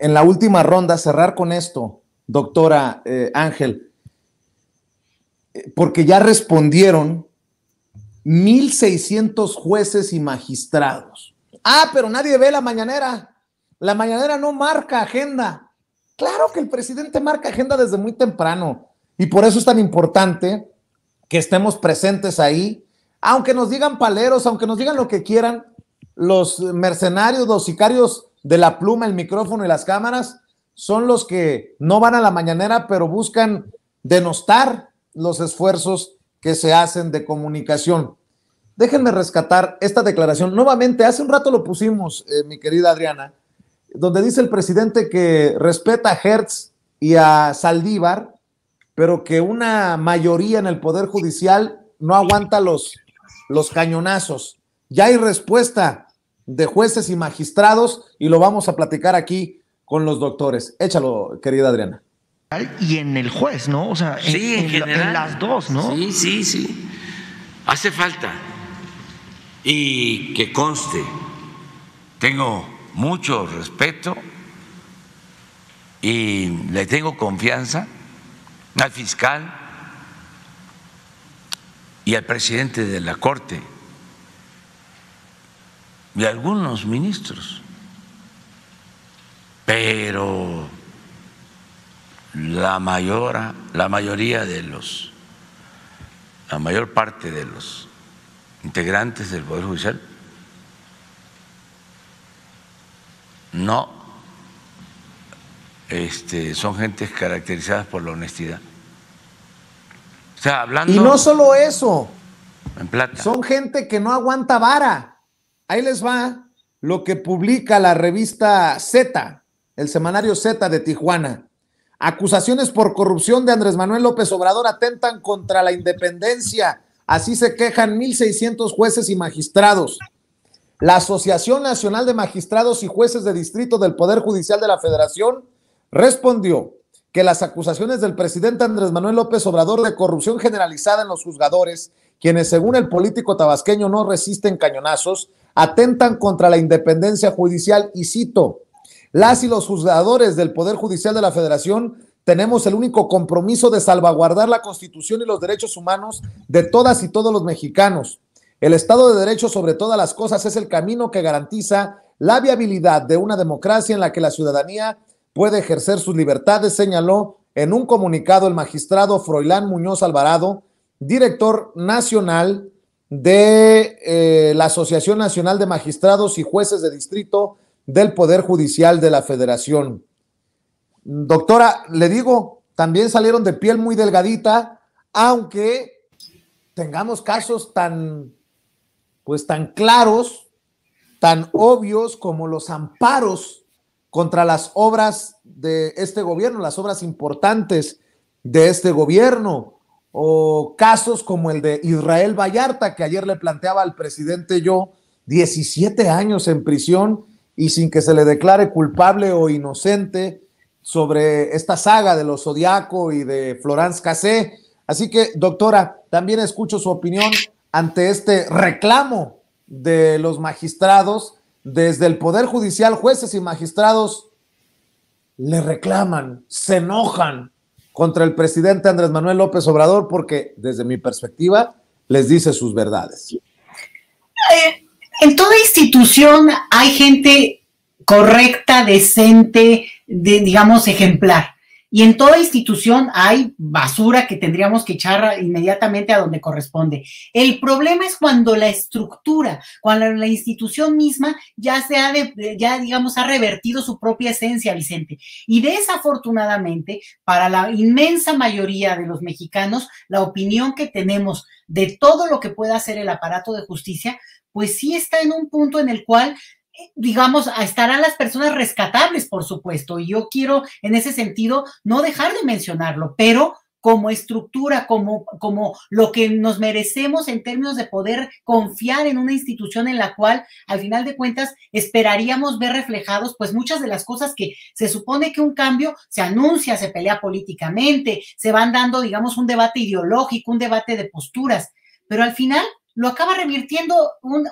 en la última ronda, cerrar con esto, doctora eh, Ángel, eh, porque ya respondieron 1.600 jueces y magistrados. Ah, pero nadie ve la mañanera. La mañanera no marca agenda. Claro que el presidente marca agenda desde muy temprano. Y por eso es tan importante que estemos presentes ahí. Aunque nos digan paleros, aunque nos digan lo que quieran, los mercenarios, los sicarios de la pluma, el micrófono y las cámaras son los que no van a la mañanera, pero buscan denostar los esfuerzos que se hacen de comunicación. Déjenme rescatar esta declaración. Nuevamente, hace un rato lo pusimos, eh, mi querida Adriana, donde dice el presidente que respeta a Hertz y a Saldívar, pero que una mayoría en el Poder Judicial no aguanta los, los cañonazos. Ya hay respuesta de jueces y magistrados y lo vamos a platicar aquí con los doctores. Échalo, querida Adriana. Y en el juez, ¿no? O sea, en, las dos, ¿no? Sí, sí, sí. Hace falta. Y que conste, tengo mucho respeto y le tengo confianza al fiscal y al presidente de la Corte de algunos ministros, pero la mayor, la mayoría de los, la mayor parte de los integrantes del Poder Judicial no este, son gentes caracterizadas por la honestidad. O sea, hablando. Y no solo eso. En plata. Son gente que no aguanta vara. Ahí les va lo que publica la revista Z, el semanario Z de Tijuana. Acusaciones por corrupción de Andrés Manuel López Obrador atentan contra la independencia. Así se quejan 1.600 jueces y magistrados. La Asociación Nacional de Magistrados y Jueces de Distrito del Poder Judicial de la Federación respondió que las acusaciones del presidente Andrés Manuel López Obrador de corrupción generalizada en los juzgadores, quienes según el político tabasqueño no resisten cañonazos, atentan contra la independencia judicial y cito, las y los juzgadores del Poder Judicial de la Federación tenemos el único compromiso de salvaguardar la Constitución y los derechos humanos de todas y todos los mexicanos. El Estado de Derecho sobre todas las cosas es el camino que garantiza la viabilidad de una democracia en la que la ciudadanía puede ejercer sus libertades, señaló en un comunicado el magistrado Froilán Muñoz Alvarado, director nacional de eh, la Asociación Nacional de Magistrados y Jueces de Distrito del Poder Judicial de la Federación. Doctora, le digo, también salieron de piel muy delgadita, aunque tengamos casos tan, pues tan claros, tan obvios como los amparos contra las obras de este gobierno, las obras importantes de este gobierno o casos como el de Israel Vallarta, que ayer le planteaba al presidente yo 17 años en prisión y sin que se le declare culpable o inocente sobre esta saga de los Zodiaco y de Florence Cassé. Así que, doctora, también escucho su opinión ante este reclamo de los magistrados desde el Poder Judicial, jueces y magistrados le reclaman, se enojan contra el presidente Andrés Manuel López Obrador porque desde mi perspectiva les dice sus verdades. Eh, en toda institución hay gente correcta, decente, digamos, ejemplar. Y en toda institución hay basura que tendríamos que echar inmediatamente a donde corresponde. El problema es cuando la estructura, cuando la institución misma ya se ha, ya digamos, ha revertido su propia esencia, Vicente. Y desafortunadamente, para la inmensa mayoría de los mexicanos, la opinión que tenemos de todo lo que pueda hacer el aparato de justicia, pues sí está en un punto en el cual digamos, estarán las personas rescatables, por supuesto, y yo quiero en ese sentido no dejar de mencionarlo, pero como estructura, como, como lo que nos merecemos en términos de poder confiar en una institución en la cual, al final de cuentas, esperaríamos ver reflejados, pues muchas de las cosas que se supone que un cambio se anuncia, se pelea políticamente, se van dando, digamos, un debate ideológico, un debate de posturas, pero al final lo acaba revirtiendo un,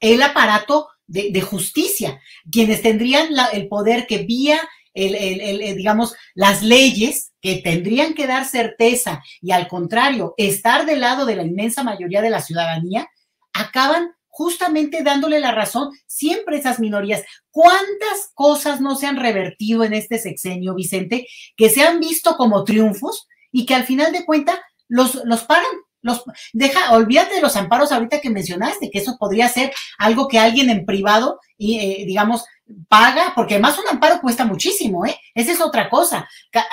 el aparato de, justicia, quienes tendrían el poder que vía, el, eh, digamos, las leyes que tendrían que dar certeza y al contrario, estar del lado de la inmensa mayoría de la ciudadanía, acaban justamente dándole la razón siempre esas minorías. ¿Cuántas cosas no se han revertido en este sexenio, Vicente, que se han visto como triunfos y que al final de cuentas los, los paran los, deja, olvídate de los amparos ahorita que mencionaste, que eso podría ser algo que alguien en privado, y, eh, digamos, paga, porque además un amparo cuesta muchísimo, ¿eh? Esa es otra cosa.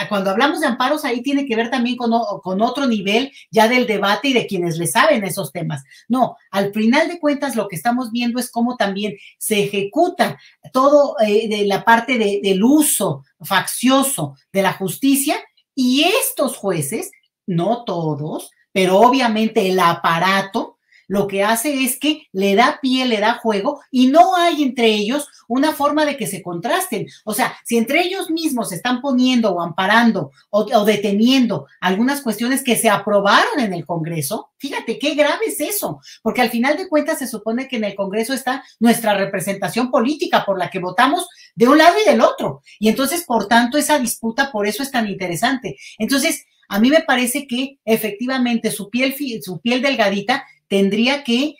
Cuando hablamos de amparos, ahí tiene que ver también con, otro nivel ya del debate y de quienes le saben esos temas. No, al final de cuentas, lo que estamos viendo es cómo también se ejecuta todo eh, de la parte del uso faccioso de la justicia y estos jueces, no todos, pero obviamente el aparato lo que hace es que le da pie, le da juego y no hay entre ellos una forma de que se contrasten. O sea, si entre ellos mismos se están poniendo o amparando o, deteniendo algunas cuestiones que se aprobaron en el Congreso, fíjate qué grave es eso, porque al final de cuentas se supone que en el Congreso está nuestra representación política por la que votamos de un lado y del otro. Y entonces, por tanto, esa disputa por eso es tan interesante. Entonces, a mí me parece que efectivamente su piel, su piel delgadita tendría que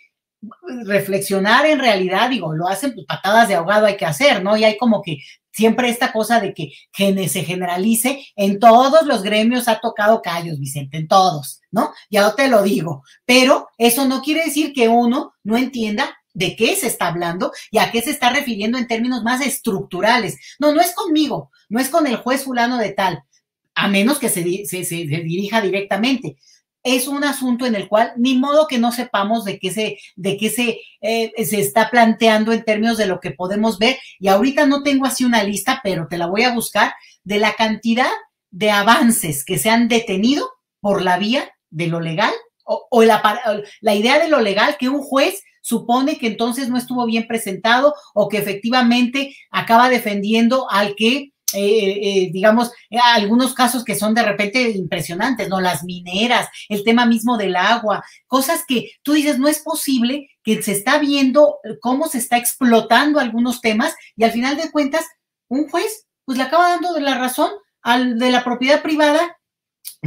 reflexionar en realidad, digo, lo hacen pues, patadas de ahogado hay que hacer, ¿no? Y hay como que siempre esta cosa de que, que se generalice, en todos los gremios ha tocado callos, Vicente, en todos, ¿no? Ya te lo digo, pero eso no quiere decir que uno no entienda de qué se está hablando y a qué se está refiriendo en términos más estructurales. No, no es conmigo, no es con el juez fulano de tal, a menos que se, dirija directamente. Es un asunto en el cual ni modo que no sepamos de qué se, de qué se, eh, se está planteando en términos de lo que podemos ver. Y ahorita no tengo así una lista, pero te la voy a buscar de la cantidad de avances que se han detenido por la vía de lo legal o, la, la idea de lo legal que un juez supone que entonces no estuvo bien presentado o que efectivamente acaba defendiendo al que eh, eh, digamos, eh, algunos casos que son de repente impresionantes, ¿no? Las mineras, el tema mismo del agua, cosas que tú dices, no es posible que se está viendo cómo se está explotando algunos temas y al final de cuentas, un juez, pues le acaba dando la razón al de la propiedad privada,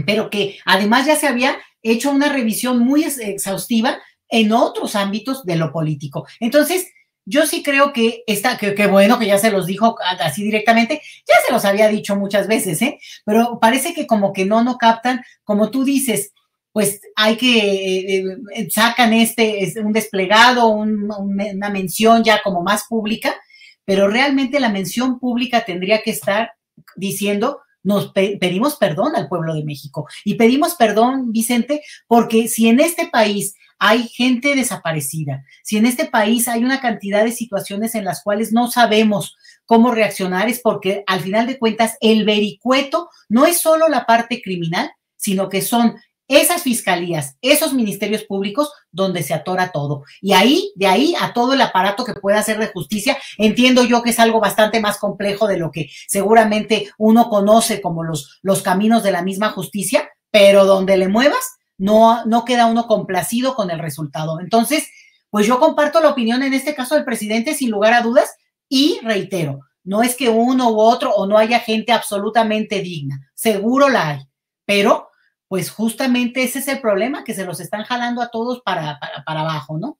pero que además ya se había hecho una revisión muy exhaustiva en otros ámbitos de lo político. Entonces, yo sí creo que está, que, bueno que ya se los dijo así directamente, ya se los había dicho muchas veces, ¿eh? Pero parece que como que no, no captan, como tú dices, pues hay que, eh, eh, sacan este, un desplegado, una mención ya como más pública, pero realmente la mención pública tendría que estar diciendo, nos pedimos perdón al pueblo de México y pedimos perdón, Vicente, porque si en este país hay gente desaparecida, si en este país hay una cantidad de situaciones en las cuales no sabemos cómo reaccionar, es porque al final de cuentas el vericueto no es solo la parte criminal, sino que son esas fiscalías, esos ministerios públicos donde se atora todo. Y ahí, de ahí a todo el aparato que pueda hacer de justicia, entiendo yo que es algo bastante más complejo de lo que seguramente uno conoce como los, los caminos de la misma justicia, pero donde le muevas, no, queda uno complacido con el resultado. Entonces, pues yo comparto la opinión en este caso del presidente sin lugar a dudas y reitero, no es que uno u otro o no haya gente absolutamente digna, seguro la hay, pero pues justamente ese es el problema, que se los están jalando a todos para, para, abajo, ¿no?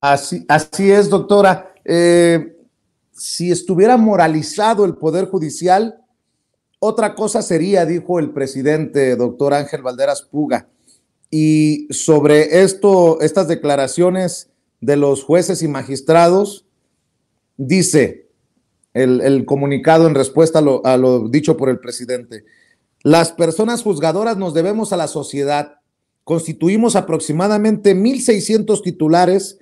Así, así es, doctora. Eh, si estuviera moralizado el Poder Judicial, otra cosa sería, dijo el presidente, doctor Ángel Valderas Puga, y sobre esto, estas declaraciones de los jueces y magistrados, dice el, comunicado en respuesta a lo, a lo dicho por el presidente, las personas juzgadoras nos debemos a la sociedad, constituimos aproximadamente 1.600 titulares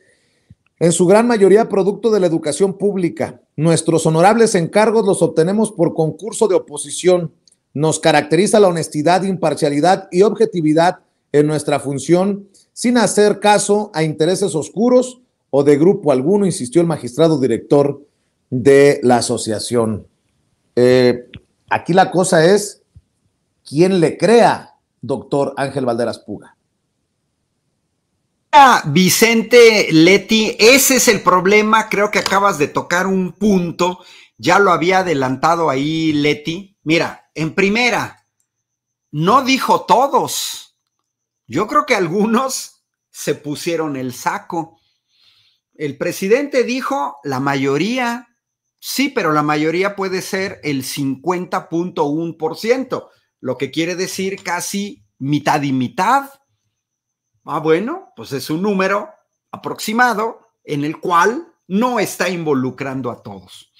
en su gran mayoría producto de la educación pública. Nuestros honorables encargos los obtenemos por concurso de oposición. Nos caracteriza la honestidad, imparcialidad y objetividad en nuestra función, sin hacer caso a intereses oscuros o de grupo alguno, insistió el magistrado director de la asociación. Eh, aquí la cosa es, ¿quién le crea, doctor Ángel Valderas Puga? Vicente Leti, ese es el problema, creo que acabas de tocar un punto, ya lo había adelantado ahí Leti. Mira, en primera, no dijo todos, yo creo que algunos se pusieron el saco. El presidente dijo la mayoría, sí, pero la mayoría puede ser el 50.1%, lo que quiere decir casi mitad y mitad. Ah, bueno, pues es un número aproximado en el cual no está involucrando a todos.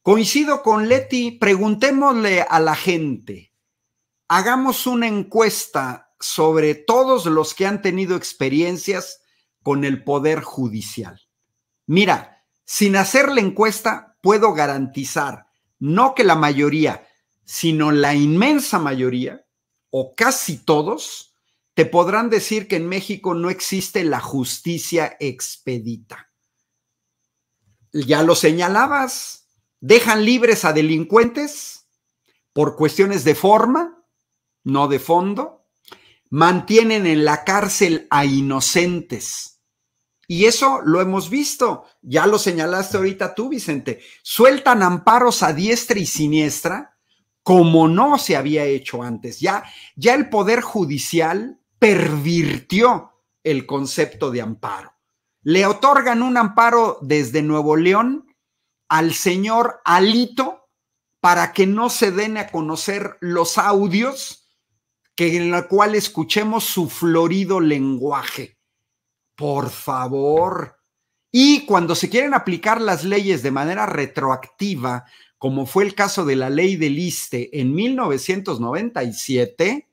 Coincido con Leti, preguntémosle a la gente, hagamos una encuesta sobre todos los que han tenido experiencias con el poder judicial. Mira, sin hacer la encuesta puedo garantizar, no que la mayoría, sino la inmensa mayoría, o casi todos, te podrán decir que en México no existe la justicia expedita. Ya lo señalabas, dejan libres a delincuentes por cuestiones de forma, no de fondo, mantienen en la cárcel a inocentes. Y eso lo hemos visto, ya lo señalaste ahorita tú, Vicente, sueltan amparos a diestra y siniestra como no se había hecho antes. Ya, ya el poder judicial pervirtió el concepto de amparo. Le otorgan un amparo desde Nuevo León al señor Alito para que no se den a conocer los audios que en la cual escuchemos su florido lenguaje. Por favor. Y cuando se quieren aplicar las leyes de manera retroactiva, como fue el caso de la ley de liste en 1997,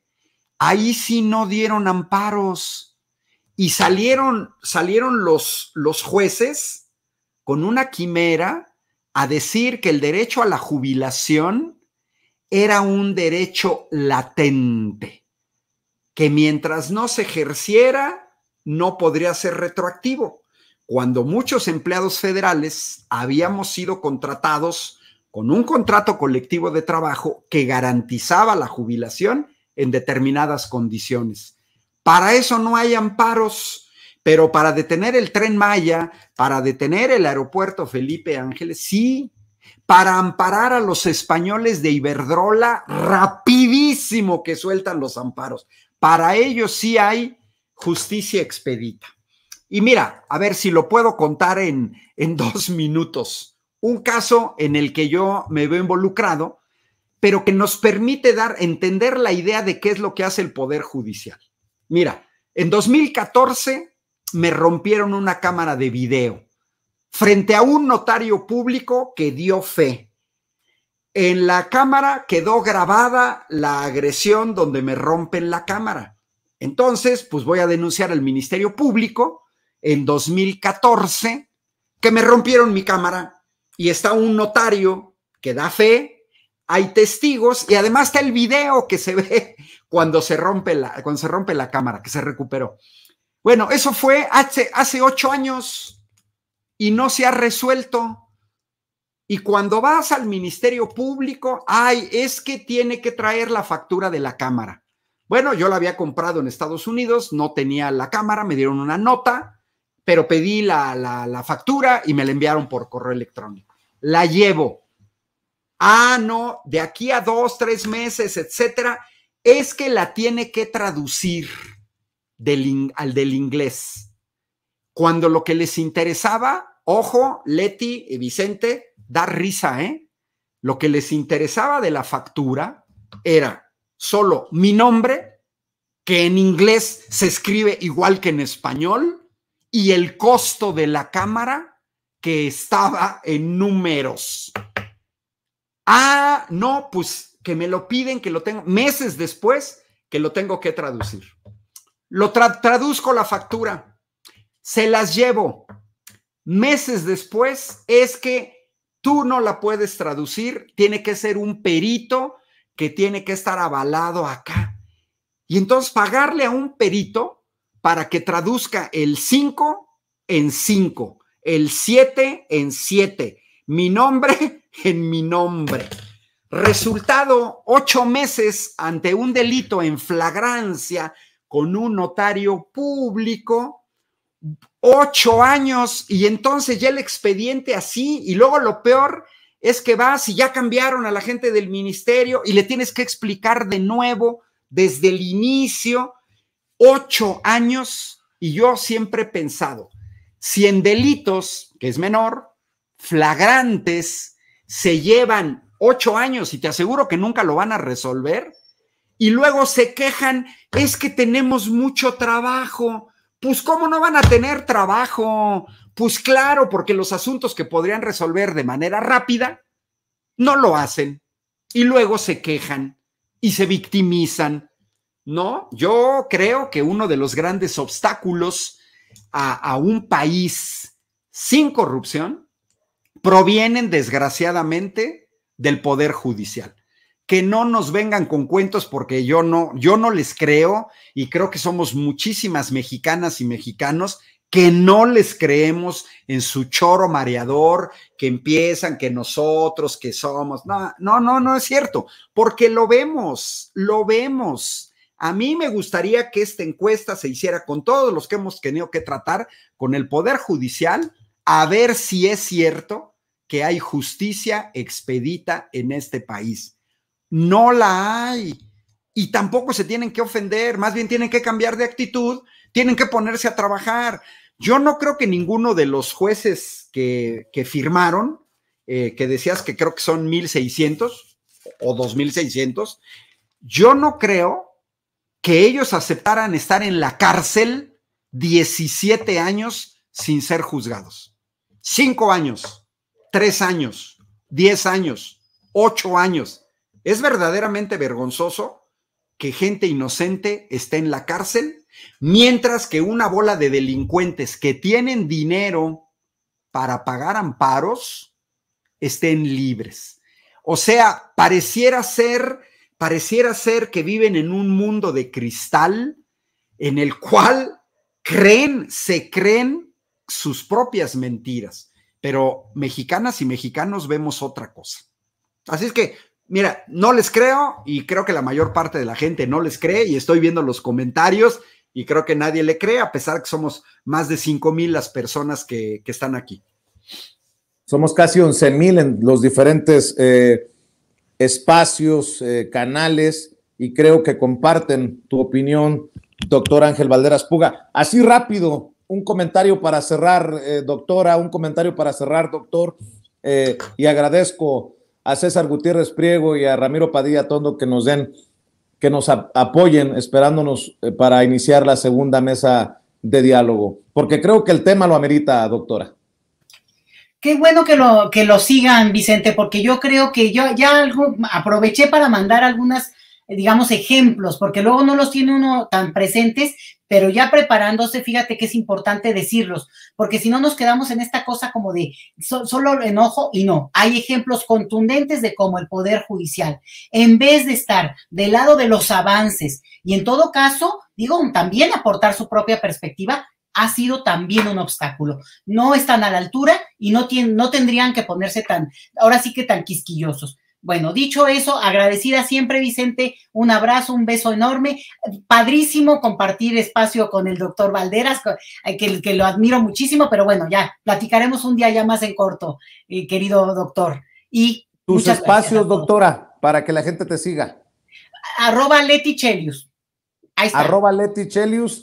ahí sí no dieron amparos y salieron, salieron los, los jueces con una quimera a decir que el derecho a la jubilación era un derecho latente, que mientras no se ejerciera, no podría ser retroactivo. Cuando muchos empleados federales habíamos sido contratados con un contrato colectivo de trabajo que garantizaba la jubilación en determinadas condiciones. Para eso no hay amparos, pero para detener el tren Maya, para detener el aeropuerto Felipe Ángeles, sí, para amparar a los españoles de Iberdrola, rapidísimo que sueltan los amparos. Para ellos sí hay justicia expedita. Y mira, a ver si lo puedo contar en, en dos minutos. Un caso en el que yo me veo involucrado pero que nos permite dar, entender la idea de qué es lo que hace el Poder Judicial. Mira, en 2014 me rompieron una cámara de video frente a un notario público que dio fe. En la cámara quedó grabada la agresión donde me rompen la cámara. Entonces, pues voy a denunciar al Ministerio Público en 2014 que me rompieron mi cámara y está un notario que da fe hay testigos y además está el video que se ve cuando se rompe la, cuando se rompe la cámara, que se recuperó. Bueno, eso fue hace, hace ocho años y no se ha resuelto. Y cuando vas al Ministerio Público, ay, es que tiene que traer la factura de la cámara. Bueno, yo la había comprado en Estados Unidos, no tenía la cámara, me dieron una nota, pero pedí la, la factura y me la enviaron por correo electrónico. La llevo ah, no, de aquí a dos, tres meses, etcétera, es que la tiene que traducir del al del inglés. Cuando lo que les interesaba, ojo, Leti y Vicente, da risa, ¿eh? Lo que les interesaba de la factura era solo mi nombre, que en inglés se escribe igual que en español, y el costo de la cámara que estaba en números. Ah, no, pues que me lo piden, que lo tengo meses después que lo tengo que traducir. Lo traduzco la factura, se las llevo. Meses después es que tú no la puedes traducir, tiene que ser un perito que tiene que estar avalado acá. Y entonces pagarle a un perito para que traduzca el 5 en 5, el 7 en 7, mi nombre en mi nombre. Resultado, ocho meses ante un delito en flagrancia con un notario público, ocho años y entonces ya el expediente así y luego lo peor es que vas y ya cambiaron a la gente del ministerio y le tienes que explicar de nuevo desde el inicio, ocho años y yo siempre he pensado, si en delitos, que es menor, flagrantes, se llevan ocho años y te aseguro que nunca lo van a resolver. Y luego se quejan, es que tenemos mucho trabajo. Pues ¿cómo no van a tener trabajo? Pues claro, porque los asuntos que podrían resolver de manera rápida, no lo hacen. Y luego se quejan y se victimizan. No, yo creo que uno de los grandes obstáculos a, un país sin corrupción provienen desgraciadamente del poder judicial. Que no nos vengan con cuentos porque yo no yo no les creo y creo que somos muchísimas mexicanas y mexicanos que no les creemos en su choro mareador, que empiezan que nosotros, que somos. No, no, no, no es cierto, porque lo vemos, lo vemos. A mí me gustaría que esta encuesta se hiciera con todos los que hemos tenido que tratar con el Poder Judicial, a ver si es cierto que hay justicia expedita en este país. No la hay. Y tampoco se tienen que ofender, más bien tienen que cambiar de actitud, tienen que ponerse a trabajar. Yo no creo que ninguno de los jueces que, firmaron, eh, que decías que creo que son 1600 o 2600, yo no creo que ellos aceptaran estar en la cárcel 17 años sin ser juzgados. Cinco años tres años, diez años, ocho años. Es verdaderamente vergonzoso que gente inocente esté en la cárcel, mientras que una bola de delincuentes que tienen dinero para pagar amparos estén libres. O sea, pareciera ser, pareciera ser que viven en un mundo de cristal en el cual creen, se creen sus propias mentiras pero mexicanas y mexicanos vemos otra cosa. Así es que, mira, no les creo y creo que la mayor parte de la gente no les cree y estoy viendo los comentarios y creo que nadie le cree, a pesar que somos más de 5 mil las personas que, están aquí. Somos casi 11 mil en los diferentes eh, espacios, eh, canales, y creo que comparten tu opinión, doctor Ángel Valderas Puga. Así rápido, un comentario para cerrar, eh, doctora, un comentario para cerrar, doctor. Eh, y agradezco a César Gutiérrez Priego y a Ramiro Padilla Tondo que nos den, que nos apoyen, esperándonos eh, para iniciar la segunda mesa de diálogo, porque creo que el tema lo amerita, doctora. Qué bueno que lo, que lo sigan, Vicente, porque yo creo que yo ya aproveché para mandar algunas eh, digamos, ejemplos, porque luego no los tiene uno tan presentes, pero ya preparándose, fíjate que es importante decirlos, porque si no nos quedamos en esta cosa como de solo enojo y no, hay ejemplos contundentes de cómo el Poder Judicial, en vez de estar del lado de los avances y en todo caso, digo, también aportar su propia perspectiva, ha sido también un obstáculo. No están a la altura y no, tienen, no tendrían que ponerse tan, ahora sí que tan quisquillosos. Bueno, dicho eso, agradecida siempre, Vicente, un abrazo, un beso enorme. Padrísimo compartir espacio con el doctor Valderas, eh, que, lo admiro muchísimo, pero bueno, ya platicaremos un día ya más en corto, eh, querido doctor. Y tus espacios, doctora, para que la gente te siga. Arroba Leti Chelius. Arroba Leti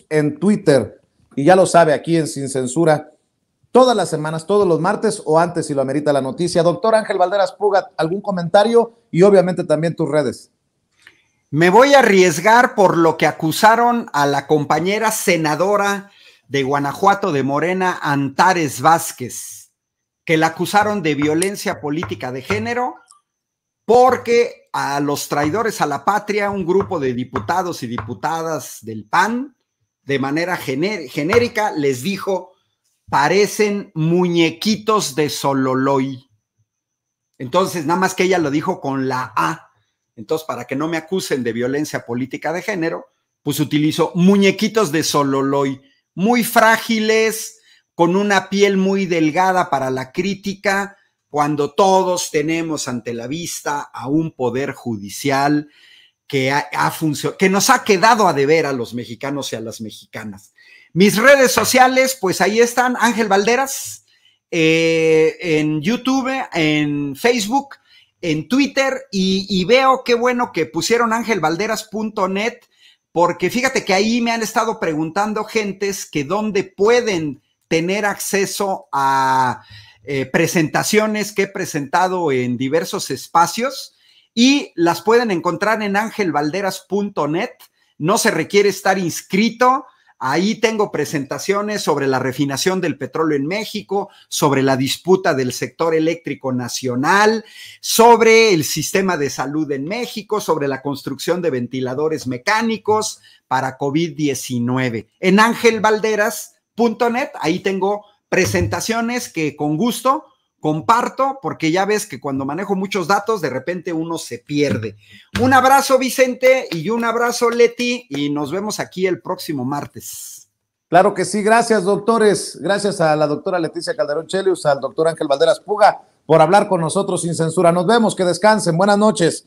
en Twitter. Y ya lo sabe, aquí en Sin Censura todas las semanas, todos los martes o antes si lo amerita la noticia. Doctor Ángel Valderas Puga, ¿algún comentario? Y obviamente también tus redes. Me voy a arriesgar por lo que acusaron a la compañera senadora de Guanajuato de Morena, Antares Vázquez, que la acusaron de violencia política de género porque a los traidores a la patria, un grupo de diputados y diputadas del PAN, de manera genérica, les dijo parecen muñequitos de Sololoy. Entonces, nada más que ella lo dijo con la A. Entonces, para que no me acusen de violencia política de género, pues utilizo muñequitos de Sololoy, muy frágiles, con una piel muy delgada para la crítica, cuando todos tenemos ante la vista a un poder judicial que, ha, que nos ha quedado a deber a los mexicanos y a las mexicanas. Mis redes sociales, pues ahí están, Ángel Valderas, eh, en YouTube, en Facebook, en Twitter, y, veo qué bueno que pusieron ángelvalderas.net, porque fíjate que ahí me han estado preguntando gentes que dónde pueden tener acceso a eh, presentaciones que he presentado en diversos espacios y las pueden encontrar en ángelvalderas.net, No se requiere estar inscrito, Ahí tengo presentaciones sobre la refinación del petróleo en México, sobre la disputa del sector eléctrico nacional, sobre el sistema de salud en México, sobre la construcción de ventiladores mecánicos para COVID-19. En angelvalderas.net, ahí tengo presentaciones que con gusto comparto porque ya ves que cuando manejo muchos datos de repente uno se pierde. Un abrazo Vicente y un abrazo Leti y nos vemos aquí el próximo martes. Claro que sí, gracias doctores, gracias a la doctora Leticia Calderón Chelius, al doctor Ángel Valderas Puga por hablar con nosotros sin censura. Nos vemos, que descansen, buenas noches.